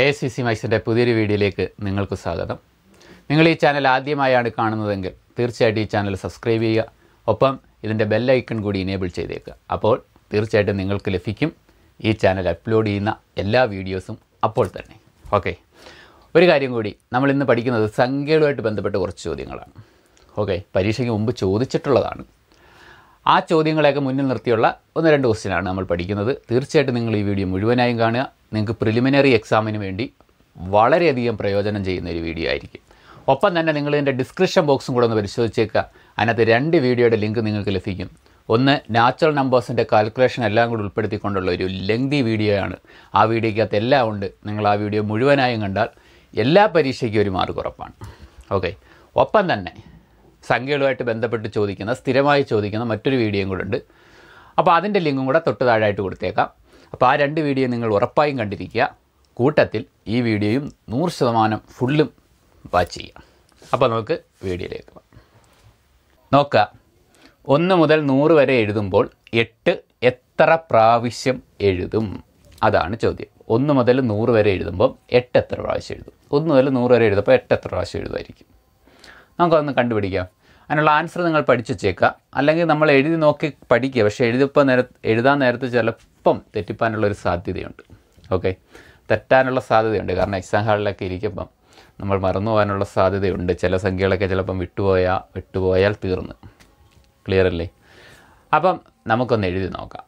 A S C C മൈസിൻ്റെ പുതിയൊരു വീഡിയോയിലേക്ക് നിങ്ങൾക്ക് സ്വാഗതം നിങ്ങൾ ഈ ചാനൽ ആദ്യമായാണ് കാണുന്നതെങ്കിൽ തീർച്ചയായിട്ടും ഈ ചാനൽ സബ്സ്ക്രൈബ് ചെയ്യുക ഒപ്പം ഇതിൻ്റെ ബെല്ലൈക്കൺ കൂടി ഇനേബിൾ ചെയ്തേക്കുക അപ്പോൾ തീർച്ചയായിട്ടും നിങ്ങൾക്ക് ലഭിക്കും ഈ ചാനൽ അപ്ലോഡ് ചെയ്യുന്ന എല്ലാ വീഡിയോസും അപ്പോൾ തന്നെ ഓക്കെ ഒരു കാര്യം കൂടി നമ്മൾ ഇന്ന് പഠിക്കുന്നത് സംഖ്യകളുമായിട്ട് ബന്ധപ്പെട്ട കുറച്ച് ചോദ്യങ്ങളാണ് ഓക്കെ പരീക്ഷയ്ക്ക് മുമ്പ് ചോദിച്ചിട്ടുള്ളതാണ് ആ ചോദ്യങ്ങളെയൊക്കെ മുന്നിൽ നിർത്തിയുള്ള ഒന്ന് രണ്ട് ക്വസ്റ്റ്യനാണ് നമ്മൾ പഠിക്കുന്നത് തീർച്ചയായിട്ടും നിങ്ങൾ ഈ വീഡിയോ മുഴുവനായും കാണുക നിങ്ങൾക്ക് പ്രിലിമിനറി എക്സാമിന് വേണ്ടി വളരെയധികം പ്രയോജനം ചെയ്യുന്ന ഒരു വീഡിയോ ആയിരിക്കും ഒപ്പം തന്നെ നിങ്ങൾ ഇതിൻ്റെ ഡിസ്ക്രിപ്ഷൻ ബോക്സും കൂടെ ഒന്ന് പരിശോധിച്ചേക്കുക അതിനകത്ത് രണ്ട് വീഡിയോയുടെ ലിങ്ക് നിങ്ങൾക്ക് ലഭിക്കും ഒന്ന് നാച്ചുറൽ നമ്പേഴ്സിൻ്റെ കാൽക്കുലേഷൻ എല്ലാം കൂടി ഉൾപ്പെടുത്തിക്കൊണ്ടുള്ള ഒരു ലെങ്തി വീഡിയോ ആണ് ആ വീഡിയോയ്ക്കകത്ത് എല്ലാം ഉണ്ട് നിങ്ങൾ ആ വീഡിയോ മുഴുവനായും കണ്ടാൽ എല്ലാ പരീക്ഷയ്ക്കും ഒരു മാർക്ക് ഉറപ്പാണ് ഓക്കെ ഒപ്പം തന്നെ സംഖ്യകളുമായിട്ട് ബന്ധപ്പെട്ട് ചോദിക്കുന്ന സ്ഥിരമായി ചോദിക്കുന്ന മറ്റൊരു വീഡിയോയും കൂടെ ഉണ്ട് അപ്പോൾ അതിൻ്റെ ലിങ്കും കൂടെ തൊട്ട് താഴെയായിട്ട് കൊടുത്തേക്കാം അപ്പോൾ ആ രണ്ട് വീഡിയോ നിങ്ങൾ ഉറപ്പായും കണ്ടിരിക്കുക കൂട്ടത്തിൽ ഈ വീഡിയോയും നൂറ് ശതമാനം ഫുള്ളും വാച്ച് ചെയ്യാം അപ്പോൾ നമുക്ക് വീഡിയോയിലേക്ക് പോകാം നോക്കുക ഒന്ന് മുതൽ നൂറ് വരെ എഴുതുമ്പോൾ എട്ട് എത്ര പ്രാവശ്യം എഴുതും അതാണ് ചോദ്യം ഒന്ന് മുതൽ നൂറ് വരെ എഴുതുമ്പോൾ എട്ട് എത്ര പ്രാവശ്യം എഴുതും ഒന്ന് മുതൽ നൂറ് വരെ എഴുതുമ്പോൾ എട്ട് എത്ര പ്രാവശ്യം എഴുതുമായിരിക്കും നമുക്കതൊന്ന് കണ്ടുപിടിക്കാം അതിനുള്ള ആൻസർ നിങ്ങൾ പഠിച്ചു വെച്ചേക്കുക അല്ലെങ്കിൽ നമ്മൾ എഴുതി നോക്കി പഠിക്കുക പക്ഷേ എഴുതിപ്പോൾ നേര എഴുതാൻ നേരത്തെ ചിലപ്പം തെറ്റിപ്പാനുള്ള ഒരു സാധ്യതയുണ്ട് ഓക്കെ തെറ്റാനുള്ള സാധ്യതയുണ്ട് കാരണം എക്സാം ഹാളിലൊക്കെ ഇരിക്കുമ്പം നമ്മൾ മറന്നു പോകാനുള്ള സാധ്യതയുണ്ട് ചില സംഖ്യകളൊക്കെ ചിലപ്പം വിട്ടുപോയാൽ വിട്ടുപോയാൽ തീർന്ന് ക്ലിയർ അല്ലേ അപ്പം നമുക്കൊന്ന് എഴുതി നോക്കാം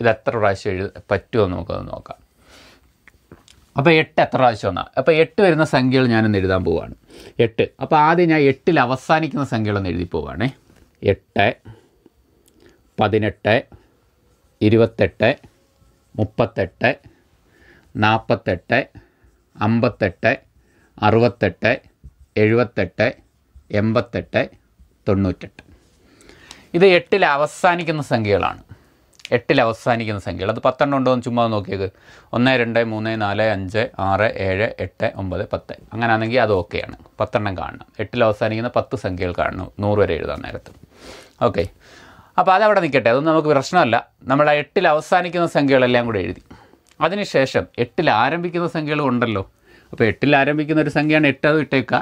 ഇത് എത്ര പ്രാവശ്യം എഴുതി പറ്റുമോ നമുക്കൊന്ന് നോക്കാം അപ്പോൾ എട്ട് എത്ര പ്രാവശ്യം പ്രാവശ്യമെന്നാണ് അപ്പോൾ എട്ട് വരുന്ന സംഖ്യകൾ ഞാനൊന്ന് എഴുതാൻ പോവുകയാണ് എട്ട് അപ്പോൾ ആദ്യം ഞാൻ എട്ടിൽ അവസാനിക്കുന്ന സംഖ്യകളൊന്ന് എഴുതി പോവുകയാണേ എട്ട് പതിനെട്ട് ഇരുപത്തെട്ട് മുപ്പത്തെട്ട് നാൽപ്പത്തെട്ട് അമ്പത്തെട്ട് അറുപത്തെട്ട് എഴുപത്തെട്ട് എൺപത്തെട്ട് തൊണ്ണൂറ്റെട്ട് ഇത് എട്ടിൽ അവസാനിക്കുന്ന സംഖ്യകളാണ് എട്ടിൽ അവസാനിക്കുന്ന സംഖ്യകൾ അത് പത്തെണ്ണം ഉണ്ടോ എന്ന് ചുമ്മാ നോക്കിയത് ഒന്ന് രണ്ട് മൂന്ന് നാല് അഞ്ച് ആറ് ഏഴ് എട്ട് ഒമ്പത് പത്ത് അങ്ങനെയാണെങ്കിൽ അത് ഓക്കെയാണ് പത്തെണ്ണം കാണണം എട്ടിൽ അവസാനിക്കുന്ന പത്ത് സംഖ്യകൾ കാണണം നൂറ് വരെ എഴുതാൻ നേരത്ത് ഓക്കെ അപ്പോൾ അതവിടെ നിൽക്കട്ടെ അതൊന്നും നമുക്ക് പ്രശ്നമല്ല നമ്മൾ ആ എട്ടിൽ അവസാനിക്കുന്ന സംഖ്യകളെല്ലാം കൂടെ എഴുതി അതിനുശേഷം എട്ടിൽ ആരംഭിക്കുന്ന സംഖ്യകളും ഉണ്ടല്ലോ അപ്പോൾ എട്ടിൽ ആരംഭിക്കുന്ന ഒരു സംഖ്യയാണ് എട്ട് അത് ഇട്ടേക്കുക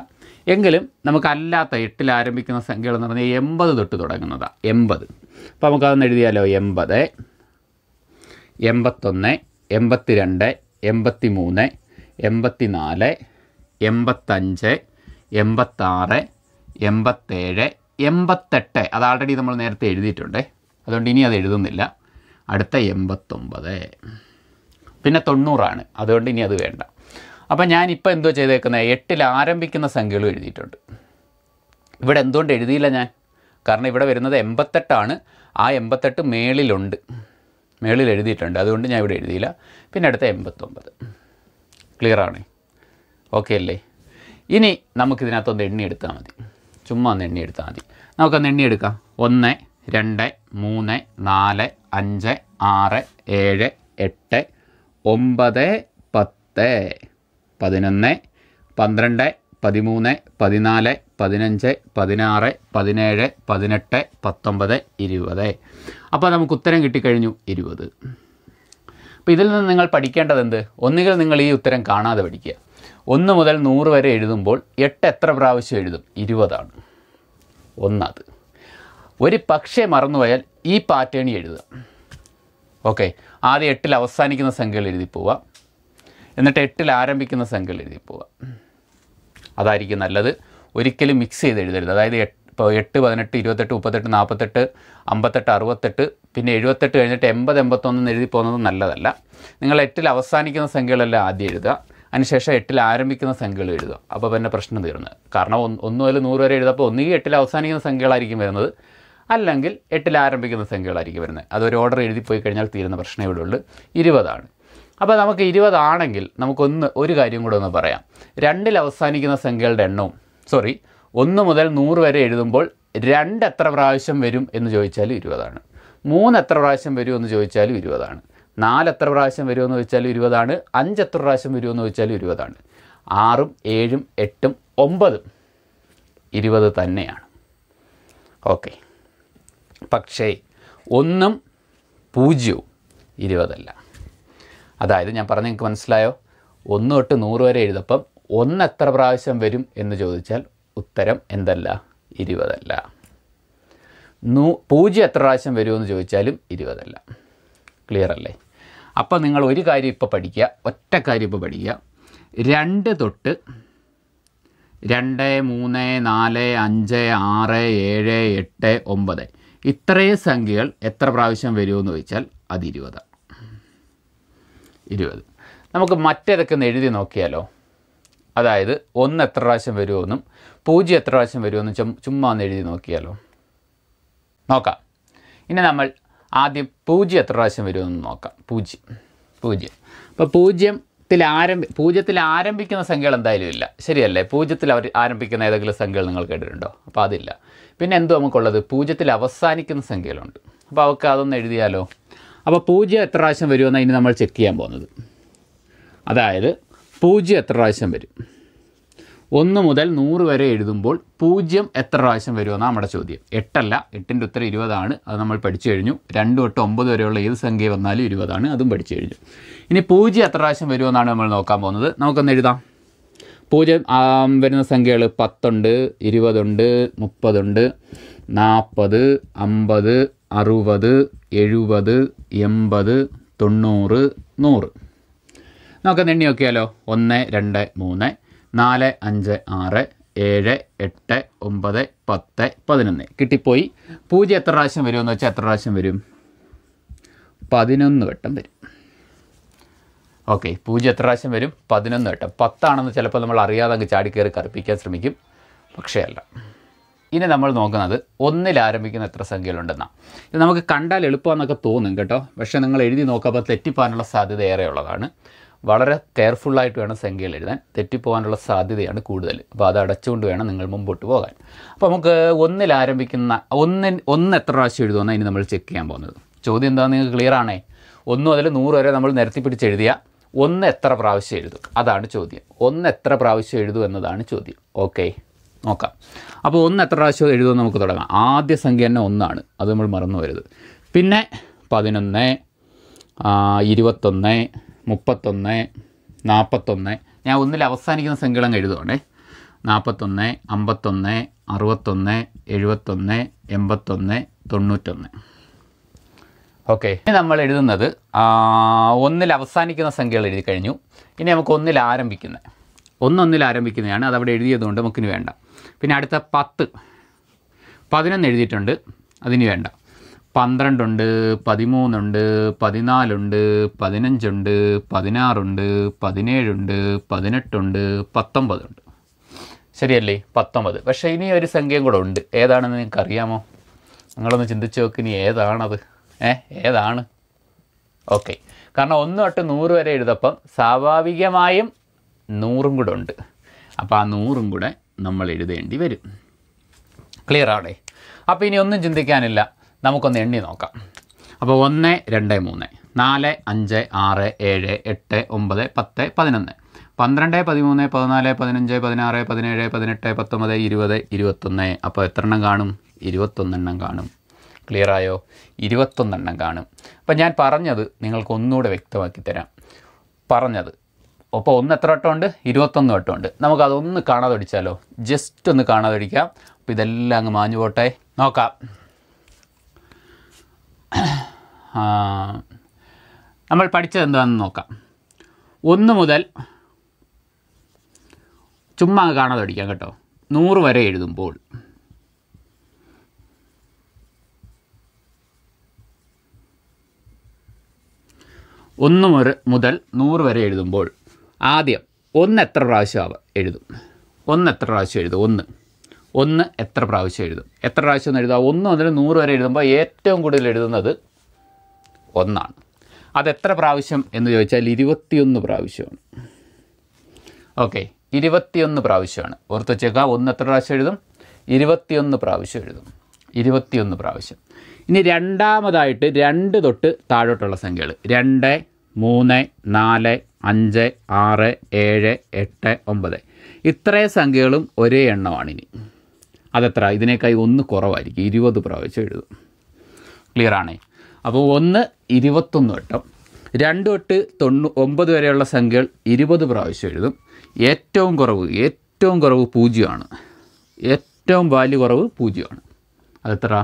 എങ്കിലും നമുക്കല്ലാത്ത എട്ടിൽ ആരംഭിക്കുന്ന സംഖ്യകൾ എന്ന് പറഞ്ഞാൽ എൺപത് തൊട്ട് തുടങ്ങുന്നതാണ് എൺപത് അപ്പോൾ നമുക്കതൊന്ന് എഴുതിയാലോ എൺപത് എൺപത്തൊന്ന് എൺപത്തി രണ്ട് എൺപത്തി മൂന്ന് എൺപത്തി നാല് എൺപത്തഞ്ച് എൺപത്താറ് എൺപത്തേഴ് എൺപത്തെട്ട് അത് ആൾറെഡി നമ്മൾ നേരത്തെ എഴുതിയിട്ടുണ്ട് അതുകൊണ്ട് ഇനി അത് എഴുതുന്നില്ല അടുത്ത എൺപത്തൊമ്പത് പിന്നെ തൊണ്ണൂറാണ് അതുകൊണ്ട് ഇനി അത് വേണ്ട അപ്പം ഞാനിപ്പോൾ എന്തോ ചെയ്തേക്കുന്നത് എട്ടിൽ ആരംഭിക്കുന്ന സംഖ്യകളും എഴുതിയിട്ടുണ്ട് ഇവിടെ എന്തുകൊണ്ട് എഴുതിയില്ല ഞാൻ കാരണം ഇവിടെ വരുന്നത് എൺപത്തെട്ടാണ് ആ എൺപത്തെട്ട് മേളിലുണ്ട് മേളിൽ എഴുതിയിട്ടുണ്ട് അതുകൊണ്ട് ഞാൻ ഇവിടെ എഴുതിയില്ല പിന്നെ അടുത്ത എൺപത്തൊമ്പത് ക്ലിയറാണ് ഓക്കെ അല്ലേ ഇനി നമുക്കിതിനകത്തൊന്ന് എണ്ണി എടുത്താൽ മതി ചുമ്മാ ഒന്ന് എണ്ണി എടുത്താൽ മതി നമുക്കൊന്ന് എണ്ണി എടുക്കാം ഒന്ന് രണ്ട് മൂന്ന് നാല് അഞ്ച് ആറ് ഏഴ് എട്ട് ഒമ്പത് പത്ത് പതിനൊന്ന് പന്ത്രണ്ട് പതിമൂന്ന് പതിനാല് പതിനഞ്ച് പതിനാറ് പതിനേഴ് പതിനെട്ട് പത്തൊമ്പത് ഇരുപത് അപ്പോൾ നമുക്ക് ഉത്തരം കിട്ടിക്കഴിഞ്ഞു ഇരുപത് അപ്പോൾ ഇതിൽ നിന്ന് നിങ്ങൾ പഠിക്കേണ്ടത് എന്ത് ഒന്നുകിൽ നിങ്ങൾ ഈ ഉത്തരം കാണാതെ പഠിക്കുക ഒന്ന് മുതൽ നൂറ് വരെ എഴുതുമ്പോൾ എട്ട് എത്ര പ്രാവശ്യം എഴുതും ഇരുപതാണ് ഒന്നത് ഒരു പക്ഷേ മറന്നുപോയാൽ ഈ പാറ്റേൺ എഴുതുക ഓക്കെ ആദ്യം എട്ടിൽ അവസാനിക്കുന്ന സംഖ്യകൾ എഴുതി പോവുക എന്നിട്ട് എട്ടിൽ ആരംഭിക്കുന്ന സംഖ്യകൾ എഴുതി പോവുക അതായിരിക്കും നല്ലത് ഒരിക്കലും മിക്സ് ചെയ്ത് എഴുതരുത് അതായത് ഇപ്പോൾ എട്ട് പതിനെട്ട് ഇരുപത്തെട്ട് മുപ്പത്തെട്ട് നാൽപ്പത്തെട്ട് അമ്പത്തെട്ട് അറുപത്തെട്ട് പിന്നെ എഴുപത്തെട്ട് കഴിഞ്ഞിട്ട് എൺപത് എൺപത്തൊന്ന് എഴുതി പോകുന്നത് നല്ലതല്ല നിങ്ങൾ എട്ടിൽ അവസാനിക്കുന്ന സംഖ്യകളെല്ലാം ആദ്യം എഴുതുക അതിനുശേഷം എട്ടിൽ ആരംഭിക്കുന്ന സംഖ്യകൾ എഴുതുക അപ്പോൾ പിന്നെ പ്രശ്നം തീർന്നു കാരണം ഒന്ന് മുതൽ നൂറ് വരെ എഴുതപ്പോൾ ഒന്നുകിൽ എട്ടിൽ അവസാനിക്കുന്ന സംഖ്യകളായിരിക്കും വരുന്നത് അല്ലെങ്കിൽ എട്ടിൽ ആരംഭിക്കുന്ന സംഖ്യകളായിരിക്കും വരുന്നത് അതൊരു ഓർഡർ എഴുതി പോയി കഴിഞ്ഞാൽ തീരുന്ന പ്രശ്നമേ ഇവിടെ ഉള്ളൂ ഇരുപതാണ് അപ്പോൾ നമുക്ക് ഇരുപതാണെങ്കിൽ നമുക്കൊന്ന് ഒരു കാര്യം കൂടെ ഒന്ന് പറയാം രണ്ടിൽ അവസാനിക്കുന്ന സംഖ്യകളുടെ എണ്ണവും സോറി ഒന്ന് മുതൽ നൂറ് വരെ എഴുതുമ്പോൾ രണ്ട് എത്ര പ്രാവശ്യം വരും എന്ന് ചോദിച്ചാലും ഇരുപതാണ് മൂന്ന് എത്ര പ്രാവശ്യം വരും എന്ന് ചോദിച്ചാലും ഇരുപതാണ് നാല് എത്ര പ്രാവശ്യം വരുമെന്ന് ചോദിച്ചാലും ഇരുപതാണ് അഞ്ച് എത്ര പ്രാവശ്യം വരുമെന്ന് ചോദിച്ചാലും ഇരുപതാണ് ആറും ഏഴും എട്ടും ഒമ്പതും ഇരുപത് തന്നെയാണ് ഓക്കെ പക്ഷേ ഒന്നും പൂജ്യവും ഇരുപതല്ല അതായത് ഞാൻ പറഞ്ഞ നിങ്ങൾക്ക് മനസ്സിലായോ ഒന്ന് തൊട്ട് നൂറ് വരെ എഴുതപ്പം ഒന്ന് എത്ര പ്രാവശ്യം വരും എന്ന് ചോദിച്ചാൽ ഉത്തരം എന്തല്ല ഇരുപതല്ല നൂ പൂജ്യം എത്ര പ്രാവശ്യം വരുമെന്ന് ചോദിച്ചാലും ഇരുപതല്ല ക്ലിയർ അല്ലേ അപ്പോൾ നിങ്ങൾ ഒരു കാര്യം ഇപ്പോൾ പഠിക്കുക ഒറ്റ കാര്യം ഇപ്പോൾ പഠിക്കുക രണ്ട് തൊട്ട് രണ്ട് മൂന്ന് നാല് അഞ്ച് ആറ് ഏഴ് എട്ട് ഒമ്പത് ഇത്രയും സംഖ്യകൾ എത്ര പ്രാവശ്യം വരുമെന്ന് ചോദിച്ചാൽ അത് ഇരുപതാണ് ഇരുപത് നമുക്ക് മറ്റേതൊക്കെ എഴുതി നോക്കിയാലോ അതായത് ഒന്ന് എത്ര പ്രാവശ്യം വരുമെന്നും പൂജ്യം എത്ര പ്രാവശ്യം വരുമെന്നും ചും ചുമ്മാ ഒന്ന് എഴുതി നോക്കിയാലോ നോക്കാം ഇനി നമ്മൾ ആദ്യം പൂജ്യം എത്ര പ്രാവശ്യം വരുമെന്നും നോക്കാം പൂജ്യം പൂജ്യം അപ്പോൾ പൂജ്യത്തിൽ ആരംഭി പൂജ്യത്തിൽ ആരംഭിക്കുന്ന സംഖ്യകൾ എന്തായാലും ഇല്ല ശരിയല്ലേ പൂജ്യത്തിൽ അവർ ആരംഭിക്കുന്ന ഏതെങ്കിലും സംഖ്യകൾ നിങ്ങൾ കേട്ടിട്ടുണ്ടോ അപ്പോൾ അതില്ല പിന്നെ എന്തോ നമുക്കുള്ളത് പൂജ്യത്തിൽ അവസാനിക്കുന്ന സംഖ്യകളുണ്ട് അപ്പോൾ അവർക്ക് അതൊന്ന് എഴുതിയാലോ അപ്പോൾ പൂജ്യം എത്ര പ്രാവശ്യം വരുമെന്ന് ഇനി നമ്മൾ ചെക്ക് ചെയ്യാൻ പോകുന്നത് അതായത് പൂജ്യം എത്ര പ്രാവശ്യം വരും ഒന്ന് മുതൽ നൂറ് വരെ എഴുതുമ്പോൾ പൂജ്യം എത്ര പ്രാവശ്യം വരുമെന്നാണ് നമ്മുടെ ചോദ്യം എട്ടല്ല എട്ടിൻ്റെ ഉത്തരം ഇരുപതാണ് അത് നമ്മൾ പഠിച്ചു കഴിഞ്ഞു രണ്ട് തൊട്ട് ഒമ്പത് വരെയുള്ള ഏത് സംഖ്യ വന്നാലും ഇരുപതാണ് അതും പഠിച്ചു കഴിഞ്ഞു ഇനി പൂജ്യം എത്ര പ്രാവശ്യം വരുമെന്നാണ് നമ്മൾ നോക്കാൻ പോകുന്നത് നമുക്കൊന്ന് എഴുതാം പൂജ്യം വരുന്ന സംഖ്യകൾ പത്തുണ്ട് ഇരുപതുണ്ട് മുപ്പതുണ്ട് നാൽപ്പത് അമ്പത് അറുപത് എഴുപത് എൺപത് തൊണ്ണൂറ് നൂറ് നമുക്ക് എണ്ണി നോക്കിയാലോ ഒന്ന് രണ്ട് മൂന്ന് നാല് അഞ്ച് ആറ് ഏഴ് എട്ട് ഒമ്പത് പത്ത് പതിനൊന്ന് കിട്ടിപ്പോയി പൂജ്യം എത്ര പ്രാവശ്യം വരുമെന്ന് വെച്ചാൽ എത്ര പ്രാവശ്യം വരും പതിനൊന്ന് വട്ടം വരും ഓക്കെ പൂജ്യം എത്ര പ്രാവശ്യം വരും പതിനൊന്ന് വട്ടം പത്താണെന്ന് ചിലപ്പോൾ നമ്മൾ അറിയാതെ അങ്ങ് ചാടിക്കയറി കറുപ്പിക്കാൻ ശ്രമിക്കും പക്ഷേ അല്ല ഇനി നമ്മൾ നോക്കുന്നത് ഒന്നിൽ ആരംഭിക്കുന്ന എത്ര സംഖ്യകളുണ്ടെന്നാണ് ഇത് നമുക്ക് കണ്ടാൽ എളുപ്പമെന്നൊക്കെ തോന്നും കേട്ടോ പക്ഷേ നിങ്ങൾ എഴുതി നോക്കുമ്പോൾ തെറ്റിപ്പോകാനുള്ള സാധ്യത ഏറെയുള്ളതാണ് വളരെ കെയർഫുള്ളായിട്ട് വേണം സംഖ്യകൾ എഴുതാൻ തെറ്റിപ്പോകാനുള്ള സാധ്യതയാണ് കൂടുതൽ അപ്പോൾ അത് അടച്ചുകൊണ്ട് വേണം നിങ്ങൾ മുമ്പോട്ട് പോകാൻ അപ്പോൾ നമുക്ക് ഒന്നിൽ ആരംഭിക്കുന്ന ഒന്നിൻ ഒന്ന് എത്ര പ്രാവശ്യം എഴുതുമെന്നാൽ ഇനി നമ്മൾ ചെക്ക് ചെയ്യാൻ പോകുന്നത് ചോദ്യം എന്താണെന്ന് നിങ്ങൾക്ക് ക്ലിയർ ആണേ ഒന്ന് മുതൽ നൂറ് വരെ നമ്മൾ നിരത്തി പിടിച്ചെഴുതിയ ഒന്ന് എത്ര പ്രാവശ്യം എഴുതും അതാണ് ചോദ്യം ഒന്ന് എത്ര പ്രാവശ്യം എഴുതും എന്നതാണ് ചോദ്യം ഓക്കെ നോക്കാം അപ്പോൾ ഒന്ന് എത്ര പ്രാവശ്യം എഴുതുമെന്ന് നമുക്ക് തുടങ്ങാം ആദ്യ സംഖ്യ തന്നെ ഒന്നാണ് അത് നമ്മൾ മറന്നു വരുത് പിന്നെ പതിനൊന്ന് ഇരുപത്തൊന്ന് മുപ്പത്തൊന്ന് നാൽപ്പത്തൊന്ന് ഞാൻ ഒന്നിൽ അവസാനിക്കുന്ന സംഖ്യകളങ്ങ് എഴുതുവാണേ നാൽപ്പത്തൊന്ന് അമ്പത്തൊന്ന് അറുപത്തൊന്ന് എഴുപത്തൊന്ന് എൺപത്തൊന്ന് തൊണ്ണൂറ്റൊന്ന് ഓക്കെ ഇനി നമ്മൾ എഴുതുന്നത് ഒന്നിൽ അവസാനിക്കുന്ന സംഖ്യകൾ എഴുതി കഴിഞ്ഞു ഇനി നമുക്ക് ഒന്നിൽ ആരംഭിക്കുന്നത് ഒന്നൊന്നിൽ ആരംഭിക്കുന്നതാണ് അതവിടെ എഴുതിയതുകൊണ്ട് നമുക്കിനി വേണ്ട പിന്നെ അടുത്ത പത്ത് പതിനൊന്ന് എഴുതിയിട്ടുണ്ട് അതിന് വേണ്ട പന്ത്രണ്ടുണ്ട് പതിമൂന്നുണ്ട് പതിനാലുണ്ട് പതിനഞ്ചുണ്ട് പതിനാറുണ്ട് പതിനേഴുണ്ട് പതിനെട്ടുണ്ട് പത്തൊമ്പതുണ്ട് ശരിയല്ലേ പത്തൊമ്പത് പക്ഷേ ഇനി ഒരു സംഖ്യയും കൂടെ ഉണ്ട് ഏതാണെന്ന് നിങ്ങൾക്ക് അറിയാമോ നിങ്ങളൊന്ന് ചിന്തിച്ച് നോക്ക് ഇനി ഏതാണത് ഏ ഏതാണ് ഓക്കെ കാരണം ഒന്ന് തൊട്ട് നൂറ് വരെ എഴുതപ്പം സ്വാഭാവികമായും നൂറും കൂടെ ഉണ്ട് അപ്പോൾ ആ നൂറും കൂടെ നമ്മൾ എഴുതേണ്ടി വരും ക്ലിയർ ആവടെ അപ്പോൾ ഇനി ഒന്നും ചിന്തിക്കാനില്ല നമുക്കൊന്ന് എണ്ണി നോക്കാം അപ്പോൾ ഒന്ന് രണ്ട് മൂന്ന് നാല് അഞ്ച് ആറ് ഏഴ് എട്ട് ഒമ്പത് പത്ത് പതിനൊന്ന് പന്ത്രണ്ട് പതിമൂന്ന് പതിനാല് പതിനഞ്ച് പതിനാറ് പതിനേഴ് പതിനെട്ട് പത്തൊമ്പത് ഇരുപത് ഇരുപത്തൊന്ന് അപ്പോൾ എത്ര എണ്ണം കാണും ഇരുപത്തൊന്നെണ്ണം കാണും ക്ലിയർ ആയോ ഇരുപത്തൊന്നെണ്ണം കാണും അപ്പം ഞാൻ പറഞ്ഞത് നിങ്ങൾക്ക് ഒന്നുകൂടെ വ്യക്തമാക്കി തരാം പറഞ്ഞത് അപ്പോൾ ഒന്ന് എത്ര വട്ടമുണ്ട് ഇരുപത്തൊന്ന് വട്ടമുണ്ട് നമുക്കതൊന്ന് കാണാതെ ഒടിച്ചാലോ ജസ്റ്റ് ഒന്ന് കാണാതെ ഒടിക്കാം അപ്പോൾ ഇതെല്ലാം അങ്ങ് മാഞ്ഞു പോട്ടെ നോക്കാം നമ്മൾ പഠിച്ചത് എന്താണെന്ന് നോക്കാം ഒന്ന് മുതൽ ചുമ്മാ അങ്ങ് കാണാതെ ഒടിക്കാം കേട്ടോ നൂറ് വരെ എഴുതുമ്പോൾ ഒന്ന് മുതൽ നൂറ് വരെ എഴുതുമ്പോൾ ആദ്യം ഒന്ന് എത്ര പ്രാവശ്യം ആവുക എഴുതും ഒന്ന് എത്ര പ്രാവശ്യം എഴുതും ഒന്ന് ഒന്ന് എത്ര പ്രാവശ്യം എഴുതും എത്ര പ്രാവശ്യം ഒന്ന് എഴുതുക ഒന്ന് മുതൽ നൂറ് വരെ എഴുതുമ്പോൾ ഏറ്റവും കൂടുതൽ എഴുതുന്നത് ഒന്നാണ് അത് എത്ര പ്രാവശ്യം എന്ന് ചോദിച്ചാൽ ഇരുപത്തിയൊന്ന് പ്രാവശ്യമാണ് ഓക്കെ ഇരുപത്തിയൊന്ന് പ്രാവശ്യമാണ് ഓർത്ത് വെച്ചേക്കുക ഒന്ന് എത്ര പ്രാവശ്യം എഴുതും ഇരുപത്തിയൊന്ന് പ്രാവശ്യം എഴുതും ഇരുപത്തിയൊന്ന് പ്രാവശ്യം ഇനി രണ്ടാമതായിട്ട് രണ്ട് തൊട്ട് താഴോട്ടുള്ള സംഖ്യകൾ രണ്ട് മൂന്ന് നാല് അഞ്ച് ആറ് ഏഴ് എട്ട് ഒമ്പത് ഇത്രേ സംഖ്യകളും ഒരേ എണ്ണമാണ് ഇനി അതെത്ര ഇതിനേക്കായി ഒന്ന് കുറവായിരിക്കും ഇരുപത് പ്രാവശ്യം എഴുതും ക്ലിയറാണേ അപ്പോൾ ഒന്ന് ഇരുപത്തൊന്ന് വട്ടം രണ്ട് തൊട്ട് തൊണ്ണൂ ഒമ്പത് വരെയുള്ള സംഖ്യകൾ ഇരുപത് പ്രാവശ്യം എഴുതും ഏറ്റവും കുറവ് ഏറ്റവും കുറവ് പൂജ്യമാണ് ഏറ്റവും വാല്യു കുറവ് പൂജ്യമാണ് അതെത്ര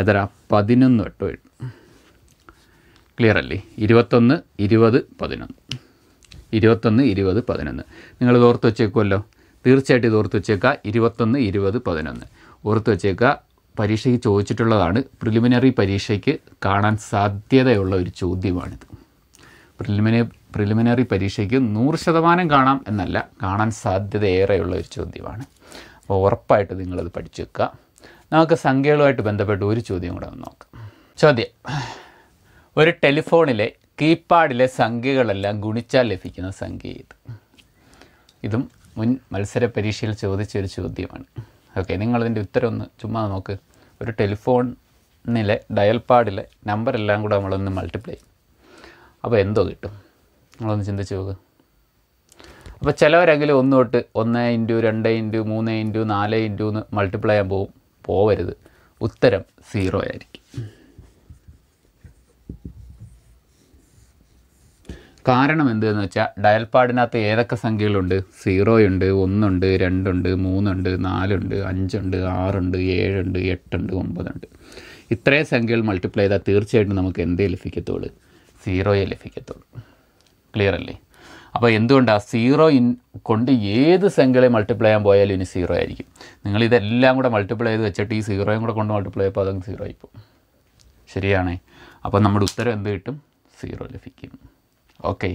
എത്ര പതിനൊന്ന് വട്ടം എഴുതും ക്ലിയർ അല്ലേ ഇരുപത്തൊന്ന് ഇരുപത് പതിനൊന്ന് ഇരുപത്തൊന്ന് ഇരുപത് പതിനൊന്ന് നിങ്ങൾ ഇത് ഓർത്ത് വെച്ചേക്കുമല്ലോ തീർച്ചയായിട്ടും ഇത് ഓർത്ത് വെച്ചേക്കുക ഇരുപത്തൊന്ന് ഇരുപത് പതിനൊന്ന് ഓർത്ത് വെച്ചേക്കുക പരീക്ഷയ്ക്ക് ചോദിച്ചിട്ടുള്ളതാണ് പ്രിലിമിനറി പരീക്ഷയ്ക്ക് കാണാൻ സാധ്യതയുള്ള ഒരു ചോദ്യമാണിത് പ്രിലിമിന പ്രിലിമിനറി പരീക്ഷയ്ക്ക് നൂറ് ശതമാനം കാണാം എന്നല്ല കാണാൻ സാധ്യതയേറെയുള്ള ഒരു ചോദ്യമാണ് അപ്പോൾ ഉറപ്പായിട്ട് നിങ്ങളത് പഠിച്ചു വെക്കുക നമുക്ക് സംഖ്യകളുമായിട്ട് ബന്ധപ്പെട്ട് ഒരു ചോദ്യം കൂടെ ഒന്ന് നോക്കാം ചോദ്യം ഒരു ടെലിഫോണിലെ കീപാഡിലെ സംഖ്യകളെല്ലാം ഗുണിച്ചാൽ ലഭിക്കുന്ന സംഖ്യ ഇത് ഇതും മുൻ മത്സര പരീക്ഷയിൽ ചോദിച്ച ഒരു ചോദ്യമാണ് ഓക്കെ നിങ്ങളതിൻ്റെ ഉത്തരം ഒന്ന് ചുമ്മാ നോക്ക് ഒരു ടെലിഫോണിലെ ഡയൽ പാഡിലെ നമ്പറെല്ലാം കൂടെ നമ്മളൊന്ന് മൾട്ടിപ്ലൈ ചെയ്യും അപ്പോൾ എന്തോ കിട്ടും നിങ്ങളൊന്ന് ചിന്തിച്ച് നോക്ക് അപ്പോൾ ചിലവരെങ്കിലും ഒന്ന് തൊട്ട് ഒന്ന് ഇൻറ്റു രണ്ട് ഇൻറ്റു മൂന്ന് ഇൻറ്റു നാല് ഇൻറ്റു എന്ന് മൾട്ടിപ്ലൈ ചെയ്യാൻ പോകും പോവരുത് ഉത്തരം സീറോ ആയിരിക്കും കാരണം എന്തെന്ന് വെച്ചാൽ ഡയൽപാടിനകത്ത് ഏതൊക്കെ സംഖ്യകളുണ്ട് സീറോയുണ്ട് ഒന്നുണ്ട് രണ്ടുണ്ട് മൂന്നുണ്ട് നാലുണ്ട് അഞ്ചുണ്ട് ആറുണ്ട് ഏഴുണ്ട് എട്ടുണ്ട് ഒമ്പതുണ്ട് ഇത്രയും സംഖ്യകൾ മൾട്ടിപ്ലൈ ചെയ്താൽ തീർച്ചയായിട്ടും നമുക്ക് എന്തേ ലഭിക്കത്തുള്ളൂ സീറോയെ ലഭിക്കത്തുള്ളൂ ക്ലിയർ അല്ലേ അപ്പോൾ എന്തുകൊണ്ടാണ് സീറോ ഇൻ കൊണ്ട് ഏത് സംഖ്യകളെ മൾട്ടിപ്ലൈ ചെയ്യാൻ പോയാലും ഇനി സീറോ ആയിരിക്കും നിങ്ങൾ ഇതെല്ലാം കൂടെ മൾട്ടിപ്ലൈ ചെയ്ത് വെച്ചിട്ട് ഈ സീറോയും കൂടെ കൊണ്ട് മൾട്ടിപ്ലൈ ചെയ്യപ്പോൾ അതങ്ങ് സീറോ ആയിപ്പോൾ ശരിയാണേ അപ്പോൾ നമ്മുടെ ഉത്തരം എന്ത് കിട്ടും സീറോ ലഭിക്കും ഓക്കെ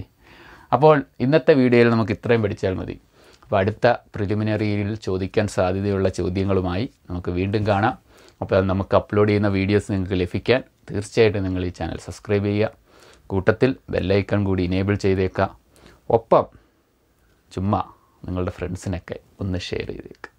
അപ്പോൾ ഇന്നത്തെ വീഡിയോയിൽ നമുക്ക് ഇത്രയും പഠിച്ചാൽ മതി അപ്പോൾ അടുത്ത പ്രിലിമിനറിയിൽ ചോദിക്കാൻ സാധ്യതയുള്ള ചോദ്യങ്ങളുമായി നമുക്ക് വീണ്ടും കാണാം അപ്പോൾ നമുക്ക് അപ്ലോഡ് ചെയ്യുന്ന വീഡിയോസ് നിങ്ങൾക്ക് ലഭിക്കാൻ തീർച്ചയായിട്ടും നിങ്ങൾ ഈ ചാനൽ സബ്സ്ക്രൈബ് ചെയ്യുക കൂട്ടത്തിൽ ബെല്ലൈക്കൺ കൂടി ഇനേബിൾ ചെയ്തേക്കുക ഒപ്പം ചുമ്മാ നിങ്ങളുടെ ഫ്രണ്ട്സിനൊക്കെ ഒന്ന് ഷെയർ ചെയ്തേക്കുക